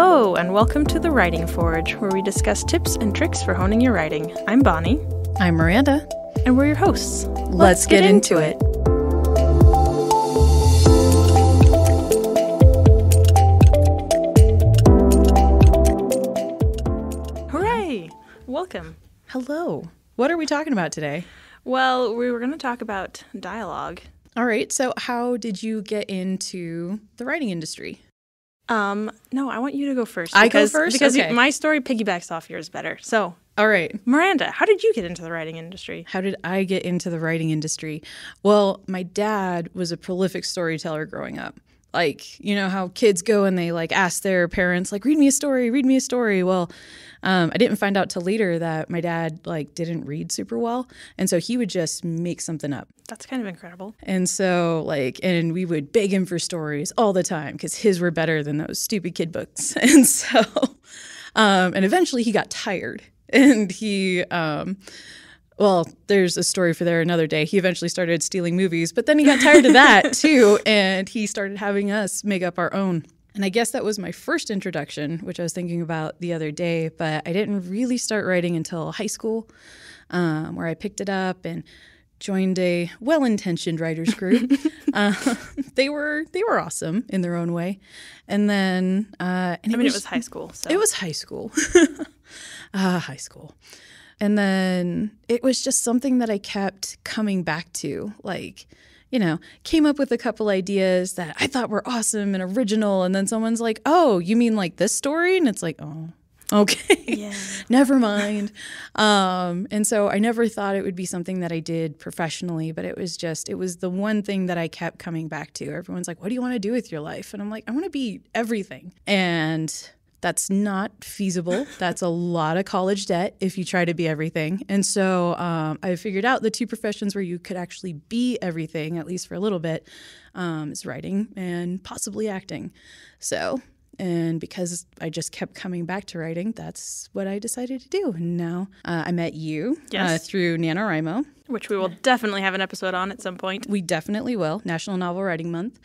Hello, and welcome to the Writing Forge, where we discuss tips and tricks for honing your writing. I'm Bonnie. I'm Miranda. And we're your hosts. Let's, Let's get, get, into it. it. welcome. Hello. What are we talking about today? Well, we were going to talk about dialogue. All right. So, how did you get into the writing industry? Um, no, I want you to go first. I go first because okay. you, my story piggybacks off yours better. So, all right, Miranda, how did you get into the writing industry? How did I get into the writing industry? Well, my dad was a prolific storyteller growing up like you know how kids go and they like ask their parents like read me a story read me a story well um, i didn't find out till later that my dad like didn't read super well and so he would just make something up that's kind of incredible and so like and we would beg him for stories all the time because his were better than those stupid kid books and so um, and eventually he got tired and he um, well, there's a story for there another day. He eventually started stealing movies, but then he got tired of that too, and he started having us make up our own. And I guess that was my first introduction, which I was thinking about the other day, but I didn't really start writing until high school, um, where I picked it up and joined a well-intentioned writers group. uh, they were they were awesome in their own way, and then uh, and I mean it was, it was high school. So. It was high school, uh, high school. And then it was just something that I kept coming back to. Like, you know, came up with a couple ideas that I thought were awesome and original. And then someone's like, oh, you mean like this story? And it's like, oh, okay, yeah. never mind. Um, and so I never thought it would be something that I did professionally, but it was just, it was the one thing that I kept coming back to. Everyone's like, what do you want to do with your life? And I'm like, I want to be everything. And that's not feasible. That's a lot of college debt if you try to be everything. And so um, I figured out the two professions where you could actually be everything, at least for a little bit, um, is writing and possibly acting. So and because I just kept coming back to writing, that's what I decided to do. And now uh, I met you uh, yes. uh, through NaNoWriMo. Which we will definitely have an episode on at some point. We definitely will. National Novel Writing Month.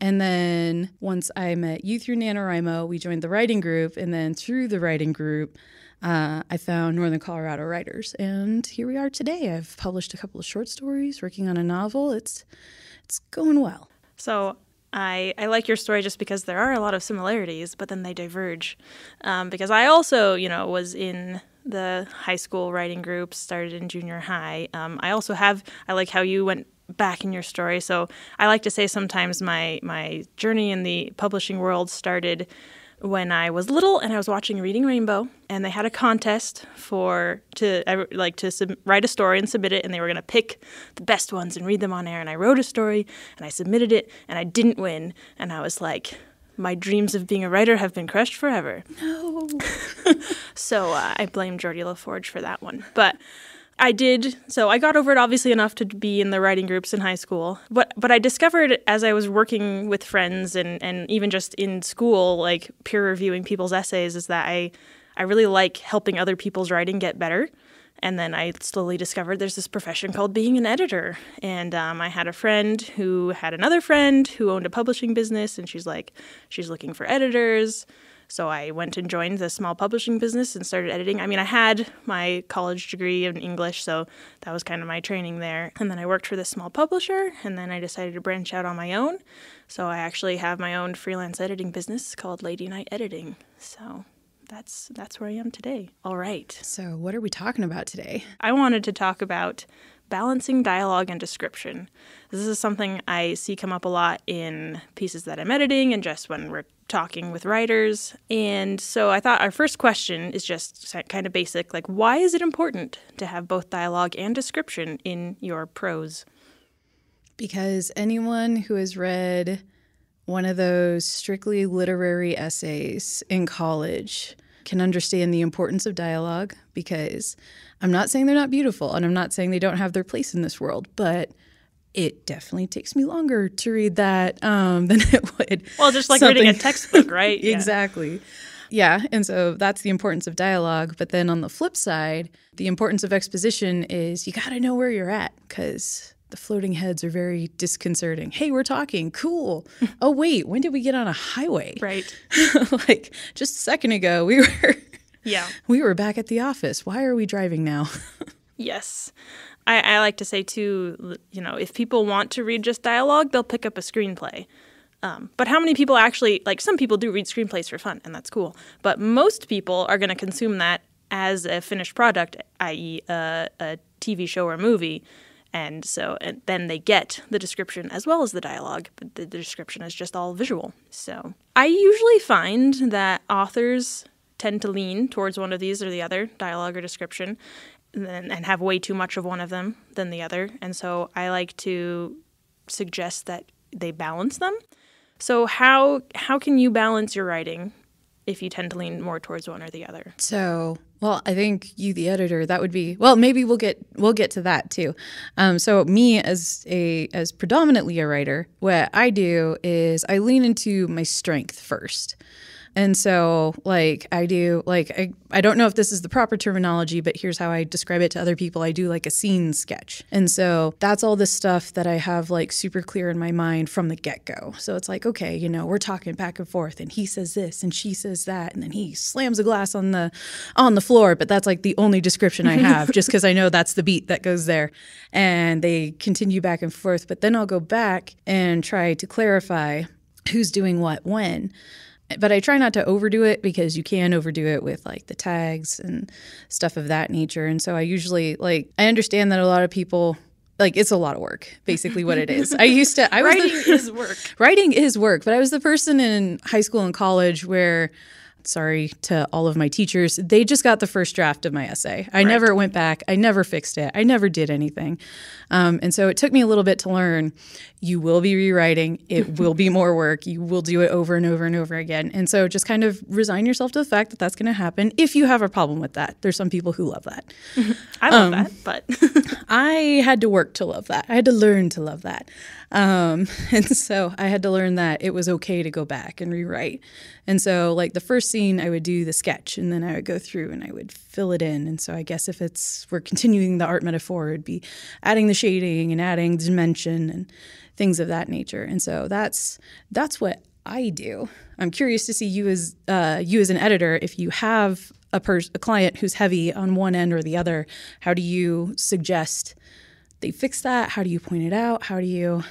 And then once I met you through NaNoWriMo, we joined the writing group. And then through the writing group, uh, I found Northern Colorado writers. And here we are today. I've published a couple of short stories, working on a novel. It's, it's going well. So I, I like your story just because there are a lot of similarities, but then they diverge. Um, because I also, you know, was in the high school writing group, started in junior high. Um, I also have, I like how you went back in your story. So I like to say sometimes my, my journey in the publishing world started when I was little and I was watching Reading Rainbow and they had a contest for to like to sub- write a story and submit it and they were going to pick the best ones and read them on air and I wrote a story and I submitted it and I didn't win and I was like my dreams of being a writer have been crushed forever. No. so uh, I blame Jordi LaForge for that one. But I did. So I got over it obviously enough to be in the writing groups in high school. But but I discovered as I was working with friends and and even just in school, like peer reviewing people's essays, is that I I really like helping other people's writing get better. And then I slowly discovered there's this profession called being an editor. And um, I had a friend who had another friend who owned a publishing business, and she's like, she's looking for editors so I went and joined the small publishing business and started editing. I mean, I had my college degree in English, so that was kind of my training there. And then I worked for this small publisher, and then I decided to branch out on my own. So I actually have my own freelance editing business called Lady Night Editing. So that's that's where I am today. All right. So, what are we talking about today? I wanted to talk about balancing dialogue and description. This is something I see come up a lot in pieces that I'm editing and just when we're talking with writers. And so I thought our first question is just kind of basic like, why is it important to have both dialogue and description in your prose? Because anyone who has read one of those strictly literary essays in college can understand the importance of dialogue because I'm not saying they're not beautiful and I'm not saying they don't have their place in this world, but it definitely takes me longer to read that um, than it would. Well, just like something. reading a textbook, right? exactly. Yeah, and so that's the importance of dialogue. But then on the flip side, the importance of exposition is you got to know where you're at because the floating heads are very disconcerting. Hey, we're talking. Cool. oh, wait, when did we get on a highway? Right. like just a second ago, we were. Yeah. We were back at the office. Why are we driving now? yes. I, I, like to say too, you know, if people want to read just dialogue, they'll pick up a screenplay. Um, but how many people actually like? Some people do read screenplays for fun, and that's cool. But most people are going to consume that as a finished product, i.e., a TV show or movie. And so and then they get the description as well as the dialogue, but the, the description is just all visual. So I usually find that authors tend to lean towards one of these or the other, dialogue or description and, and have way too much of one of them than the other. And so I like to suggest that they balance them. So how how can you balance your writing if you tend to lean more towards one or the other? So well, I think you, the editor, that would be well. Maybe we'll get we'll get to that too. Um, so me as a as predominantly a writer, what I do is I lean into my strength first. And so, like, I do, like, I, I don't know if this is the proper terminology, but here's how I describe it to other people. I do like a scene sketch. And so that's all the stuff that I have like super clear in my mind from the get go. So it's like, okay, you know, we're talking back and forth and he says this and she says that. And then he slams a glass on the, on the floor. But that's like the only description I have just because I know that's the beat that goes there. And they continue back and forth. But then I'll go back and try to clarify who's doing what when but I try not to overdo it because you can overdo it with like the tags and stuff of that nature. And so I usually like I understand that a lot of people like it's a lot of work, basically what it is. I used to I writing was the, is work. Writing is work, but I was the person in high school and college where sorry to all of my teachers. They just got the first draft of my essay. I right. never went back. I never fixed it. I never did anything. Um, and so it took me a little bit to learn, you will be rewriting, it will be more work, you will do it over and over and over again. And so just kind of resign yourself to the fact that that's going to happen if you have a problem with that. There's some people who love that. I love um, that, but I had to work to love that. I had to learn to love that. Um, and so I had to learn that it was okay to go back and rewrite. And so, like, the first scene, I would do the sketch, and then I would go through and I would fill it in. And so I guess if it's we're continuing the art metaphor, it'd be adding the shading and adding dimension and things of that nature. And so that's that's what I do. I'm curious to see you as uh, you as an editor if you have a, pers- a client who's heavy on one end or the other. How do you suggest they fix that? How do you point it out? How do you?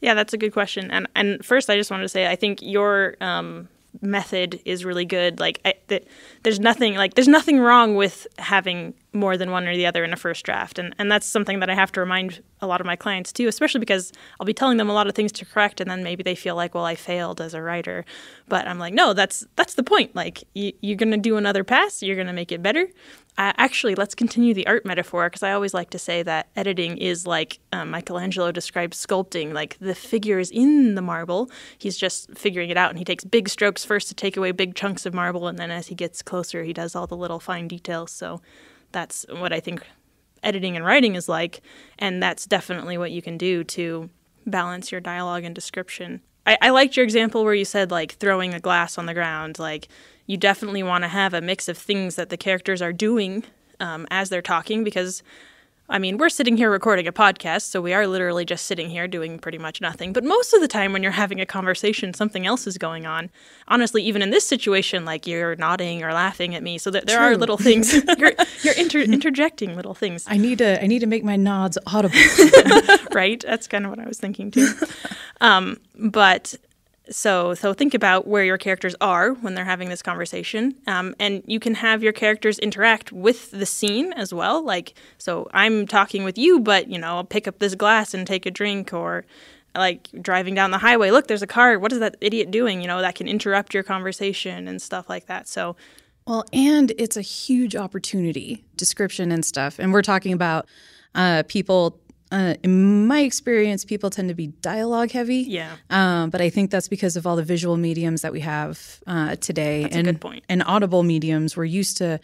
Yeah, that's a good question. And and first, I just wanted to say I think your um, method is really good. Like I, th- there's nothing like there's nothing wrong with having more than one or the other in a first draft. And, and that's something that I have to remind a lot of my clients too, especially because I'll be telling them a lot of things to correct and then maybe they feel like, well, I failed as a writer. But I'm like, no, that's that's the point. Like you, you're going to do another pass, you're going to make it better. Uh, actually, let's continue the art metaphor because I always like to say that editing is like um, Michelangelo describes sculpting. Like the figure is in the marble, he's just figuring it out, and he takes big strokes first to take away big chunks of marble, and then as he gets closer, he does all the little fine details. So that's what I think editing and writing is like. And that's definitely what you can do to balance your dialogue and description. I, I liked your example where you said, like, throwing a glass on the ground. Like, you definitely want to have a mix of things that the characters are doing um, as they're talking because I mean, we're sitting here recording a podcast, so we are literally just sitting here doing pretty much nothing. But most of the time, when you're having a conversation, something else is going on. Honestly, even in this situation, like you're nodding or laughing at me, so that there True. are little things you're, you're inter interjecting little things. I need to I need to make my nods audible. right, that's kind of what I was thinking too. Um, but so so think about where your characters are when they're having this conversation um, and you can have your characters interact with the scene as well like so i'm talking with you but you know i'll pick up this glass and take a drink or like driving down the highway look there's a car what is that idiot doing you know that can interrupt your conversation and stuff like that so well and it's a huge opportunity description and stuff and we're talking about uh, people uh, in my experience, people tend to be dialogue heavy. Yeah. Um, but I think that's because of all the visual mediums that we have uh, today. That's and, And audible mediums, we're used to,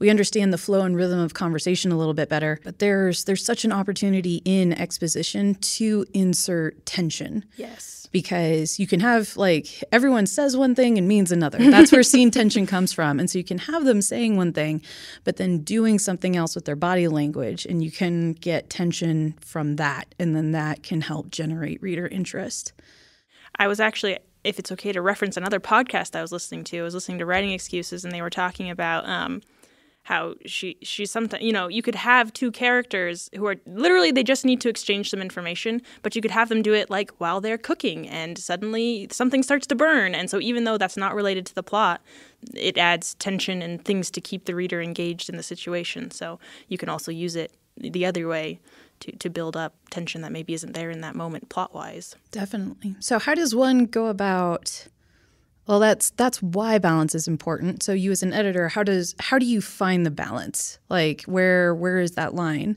we understand the flow and rhythm of conversation a little bit better. But there's there's such an opportunity in exposition to insert tension. Yes because you can have like everyone says one thing and means another. That's where scene tension comes from. And so you can have them saying one thing, but then doing something else with their body language, and you can get tension from that. And then that can help generate reader interest. I was actually if it's okay to reference another podcast I was listening to, I was listening to Writing Excuses, and they were talking about um, how she she's sometimes you know you could have two characters who are literally they just need to exchange some information but you could have them do it like while they're cooking and suddenly something starts to burn and so even though that's not related to the plot it adds tension and things to keep the reader engaged in the situation so you can also use it the other way to, to build up tension that maybe isn't there in that moment plot wise definitely so how does one go about well, that's that's why balance is important. So you as an editor, how does how do you find the balance? Like where where is that line?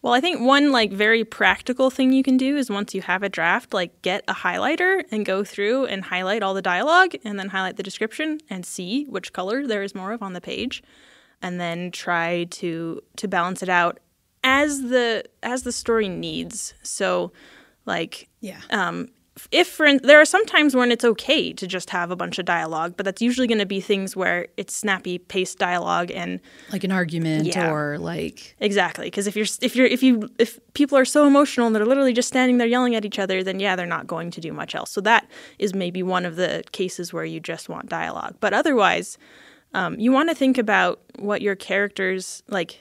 Well, I think one like very practical thing you can do is once you have a draft, like get a highlighter and go through and highlight all the dialogue and then highlight the description and see which color there is more of on the page and then try to to balance it out as the as the story needs. So like yeah. um if for, there are some times when it's okay to just have a bunch of dialogue, but that's usually going to be things where it's snappy paced dialogue and like an argument yeah. or like exactly because if you're if you're if you if people are so emotional and they're literally just standing there yelling at each other, then yeah, they're not going to do much else. So that is maybe one of the cases where you just want dialogue, but otherwise, um, you want to think about what your characters like.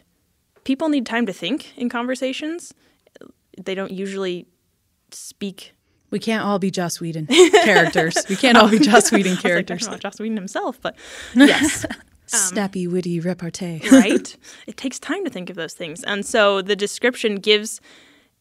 People need time to think in conversations. They don't usually speak we can't all be Joss Whedon characters. We can't all be Joss Whedon characters. Like, Joss Whedon himself, but yes. Um, Snappy, witty repartee. right? It takes time to think of those things. And so the description gives,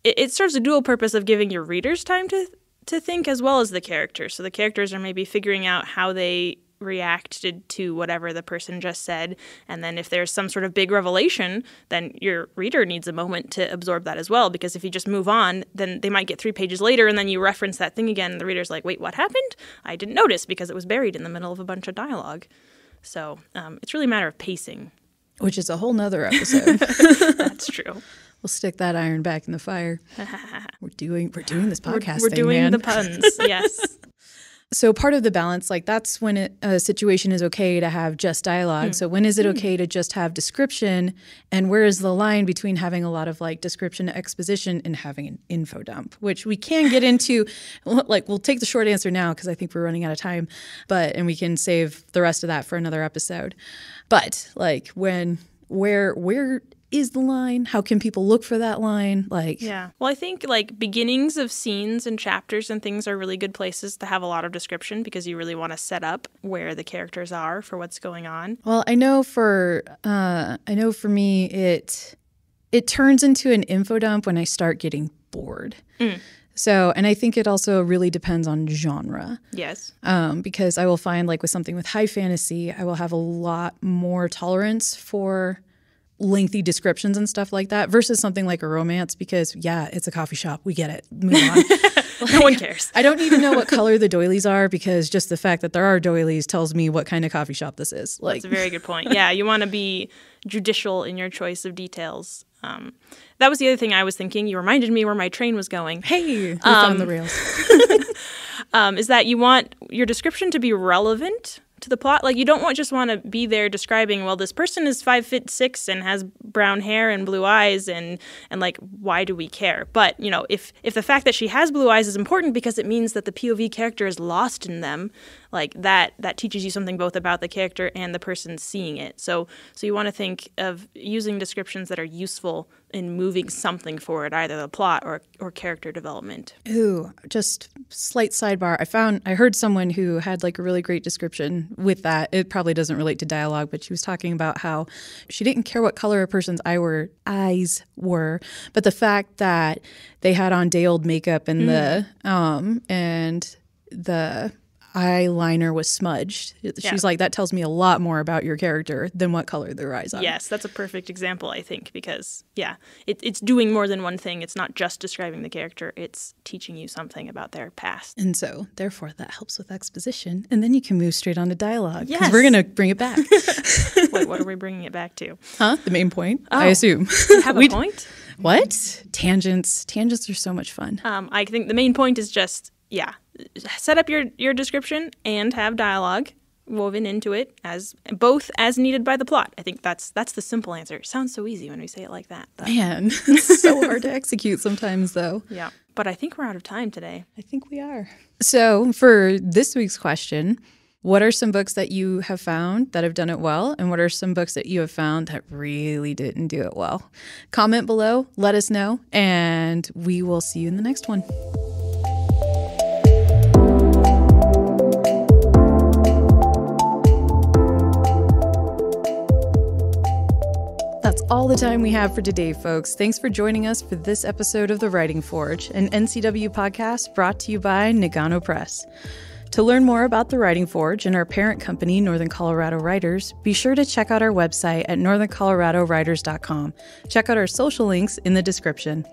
it, it serves a dual purpose of giving your readers time to to think as well as the characters. So the characters are maybe figuring out how they reacted to whatever the person just said. And then if there's some sort of big revelation, then your reader needs a moment to absorb that as well. Because if you just move on, then they might get three pages later and then you reference that thing again. And the reader's like, wait, what happened? I didn't notice because it was buried in the middle of a bunch of dialogue. So um, it's really a matter of pacing. Which is a whole nother episode. That's true. We'll stick that iron back in the fire. we're doing we're doing this podcast. We're, we're thing, doing man. the puns. Yes so part of the balance like that's when it, a situation is okay to have just dialogue mm. so when is it hmm. okay to just have description and where is the line between having a lot of like description exposition and having an info dump which we can get into like we'll take the short answer now because i think we're running out of time but and we can save the rest of that for another episode but like when where where is the line? How can people look for that line? Like, yeah. Well, I think like beginnings of scenes and chapters and things are really good places to have a lot of description because you really want to set up where the characters are for what's going on. Well, I know for uh, I know for me it it turns into an info dump when I start getting bored. Mm. So, and I think it also really depends on genre. Yes. Um, because I will find, like, with something with high fantasy, I will have a lot more tolerance for lengthy descriptions and stuff like that versus something like a romance because yeah it's a coffee shop we get it move on like, no one cares i don't even know what color the doilies are because just the fact that there are doilies tells me what kind of coffee shop this is like that's a very good point yeah you want to be judicial in your choice of details um, that was the other thing i was thinking you reminded me where my train was going hey um, on the rails um, is that you want your description to be relevant to the plot. Like you don't want, just want to be there describing, well, this person is five foot six and has brown hair and blue eyes, and and like why do we care? But you know, if if the fact that she has blue eyes is important because it means that the POV character is lost in them, like that that teaches you something both about the character and the person seeing it. So so you want to think of using descriptions that are useful in moving something forward, either the plot or or character development. Ooh, just slight sidebar. I found I heard someone who had like a really great description with that. It probably doesn't relate to dialogue, but she was talking about how she didn't care what color a person's eye were, eyes were, but the fact that they had on day old makeup and mm. the mm-hmm. um and the eyeliner was smudged. She's yeah. like, that tells me a lot more about your character than what color their eyes are. Yes, that's a perfect example, I think, because, yeah, it, it's doing more than one thing. It's not just describing the character, it's teaching you something about their past. And so, therefore, that helps with exposition. And then you can move straight on to dialogue. Because yes. we're going to bring it back. Wait, what are we bringing it back to? Huh? The main point, oh, I assume. have a point? What? Tangents. Tangents are so much fun. Um, I think the main point is just, yeah, set up your, your description and have dialogue woven into it as both as needed by the plot. I think that's that's the simple answer. It sounds so easy when we say it like that. But. Man, it's so hard to execute sometimes though. Yeah. But I think we're out of time today. I think we are. So, for this week's question, what are some books that you have found that have done it well? And what are some books that you have found that really didn't do it well? Comment below, let us know, and we will see you in the next one. That's all the time we have for today, folks. Thanks for joining us for this episode of The Writing Forge, an NCW podcast brought to you by Nagano Press. To learn more about The Writing Forge and our parent company, Northern Colorado Writers, be sure to check out our website at northerncolorado.writers.com. Check out our social links in the description.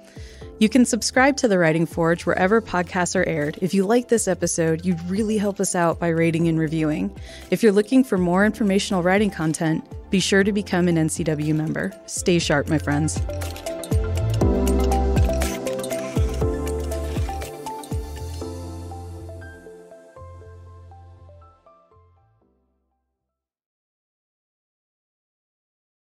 You can subscribe to The Writing Forge wherever podcasts are aired. If you like this episode, you'd really help us out by rating and reviewing. If you're looking for more informational writing content, be sure to become an NCW member. Stay sharp, my friends.